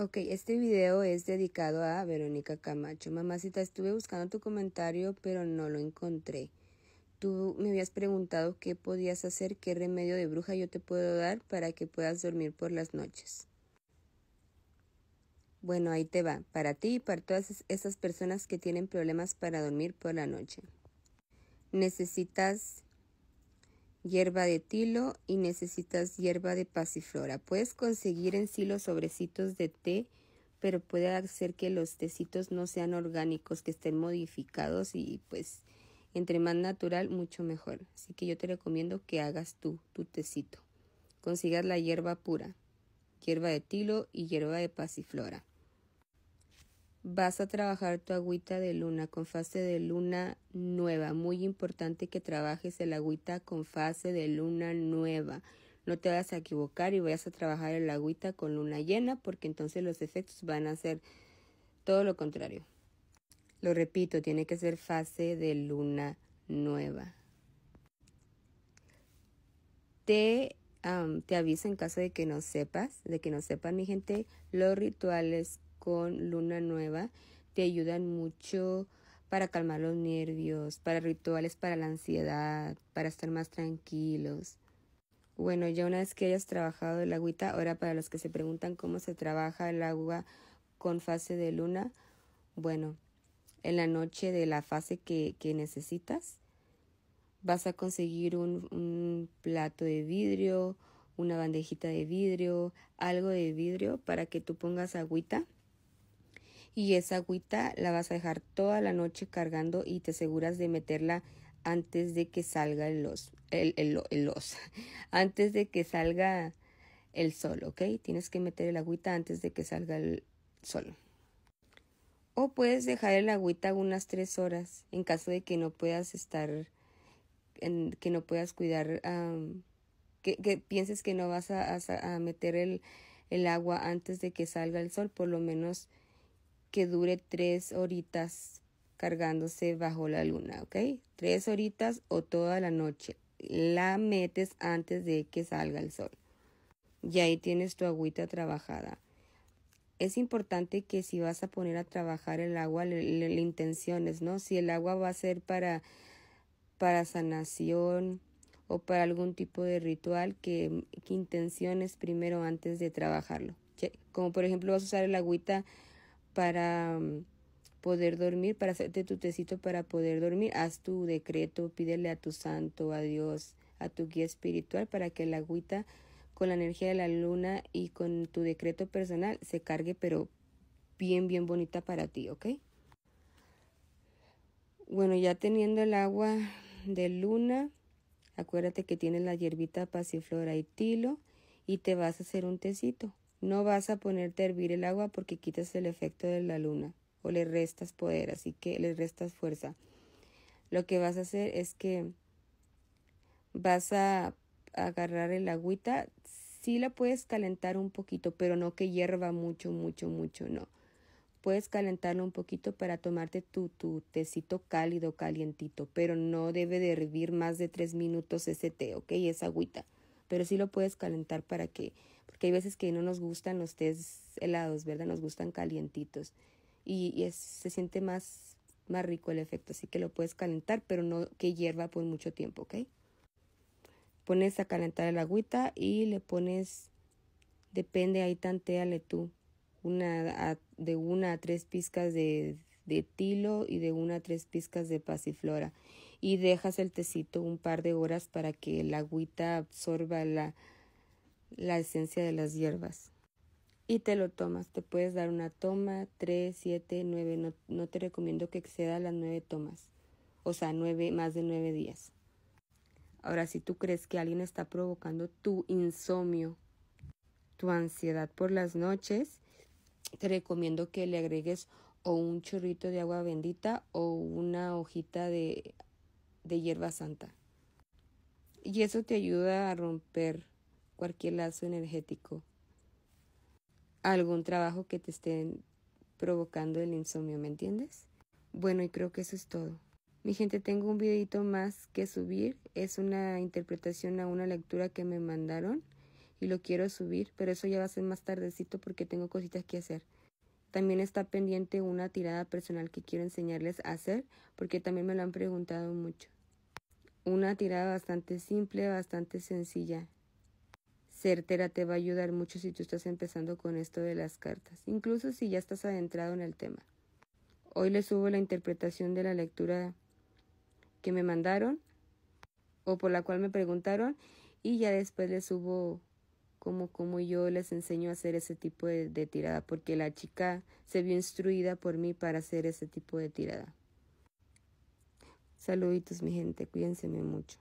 Ok, este video es dedicado a Verónica Camacho. Mamacita, estuve buscando tu comentario, pero no lo encontré. Tú me habías preguntado qué podías hacer, qué remedio de bruja yo te puedo dar para que puedas dormir por las noches. Bueno, ahí te va, para ti y para todas esas personas que tienen problemas para dormir por la noche. Necesitas hierba de tilo y necesitas hierba de pasiflora. Puedes conseguir en sí los sobrecitos de té, pero puede hacer que los tecitos no sean orgánicos, que estén modificados y pues entre más natural mucho mejor. Así que yo te recomiendo que hagas tú tu tecito. Consigas la hierba pura, hierba de tilo y hierba de pasiflora vas a trabajar tu agüita de luna con fase de luna nueva. Muy importante que trabajes el agüita con fase de luna nueva. No te vas a equivocar y vayas a trabajar el agüita con luna llena porque entonces los efectos van a ser todo lo contrario. Lo repito, tiene que ser fase de luna nueva. Te, te aviso en caso de que no sepas, de que no sepan mi gente, los rituales con luna nueva te ayudan mucho para calmar los nervios, para rituales para la ansiedad, para estar más tranquilos. Bueno, ya una vez que hayas trabajado el agüita, ahora para los que se preguntan cómo se trabaja el agua con fase de luna, bueno, en la noche de la fase que, necesitas, vas a conseguir un, un plato de vidrio, una bandejita de vidrio, algo de vidrio para que tú pongas agüita y esa agüita la vas a dejar toda la noche cargando y te aseguras de meterla antes de que salga el los, el, el, los, antes de que salga el sol, ¿ok? Tienes que meter el agüita antes de que salga el sol. O puedes dejar el agüita unas tres horas en caso de que no puedas estar, en, que no puedas cuidar, que, que, pienses que no vas a, a, a meter el, el agua antes de que salga el sol, por lo menos que dure tres horitas cargándose bajo la luna, ¿ok? Tres horitas o toda la noche. La metes antes de que salga el sol. Y ahí tienes tu agüita trabajada. Es importante que si vas a poner a trabajar el agua, le, intenciones, ¿no? Si el agua va a ser para, para sanación o para algún tipo de ritual, que, que intenciones primero antes de trabajarlo. Como por ejemplo vas a usar el agüita para mm, poder dormir, para hacerte tu tecito para poder dormir. Haz tu decreto, pídele a tu santo, a Dios, a tu guía espiritual para que la agüita con la energía de la luna y con tu decreto personal se cargue, pero bien, bien bonita para ti, ¿ok? Bueno, ya teniendo el agua de luna, acuérdate que tienes la hierbita pasiflora y tilo y te vas a hacer un tecito. No vas a ponerte a hervir el agua porque quitas el efecto de la luna o le restas poder, así que le restas fuerza. Lo que vas a hacer es que vas a agarrar el agüita, sí la puedes calentar un poquito, pero no que hierva mucho, mucho, mucho, no. Puedes calentarlo un poquito para tomarte tu, tecito cálido, calientito, pero no debe de hervir más de tres minutos ese té, ¿ok? Esa agüita. Pero sí lo puedes calentar para que que hay veces que no nos gustan los tés helados, ¿verdad? Nos gustan calientitos y, se siente más, más rico el efecto, así que lo puedes calentar, pero no que hierva por mucho tiempo, ¿ok? Pones a calentar el agüita y le pones, depende, ahí tanteale tú, una de una a tres pizcas de, de tilo y de una a tres pizcas de pasiflora y dejas el tecito un par de horas para que el agüita absorba la la esencia de las hierbas. Y te lo tomas, te puedes dar una toma, Tres, siete, nueve. no, te recomiendo que exceda las nueve tomas, o sea, nueve más de nueve días. Ahora, si tú crees que alguien está provocando tu insomnio, tu ansiedad por las noches, te recomiendo que le agregues o un chorrito de agua bendita o una hojita de, de hierba santa. Y eso te ayuda a romper cualquier lazo energético, algún trabajo que te estén provocando el insomnio, ¿me entiendes? Bueno, y creo que eso es todo. Mi gente, tengo un videito más que subir. Es una interpretación a una lectura que me mandaron y lo quiero subir, pero eso ya va a ser más tardecito porque tengo cositas que hacer. También está pendiente una tirada personal que quiero enseñarles a hacer porque también me lo han preguntado mucho. Una tirada bastante simple, bastante sencilla certera te va a ayudar mucho si tú estás empezando con esto de las cartas, incluso si ya estás adentrado en el tema. Hoy les subo la interpretación de la lectura que me mandaron o por la cual me preguntaron y ya después les subo cómo como yo les enseño a hacer ese tipo de, de tirada porque la chica se vio instruida por mí para hacer ese tipo de tirada. Saluditos mi gente, cuídense mucho.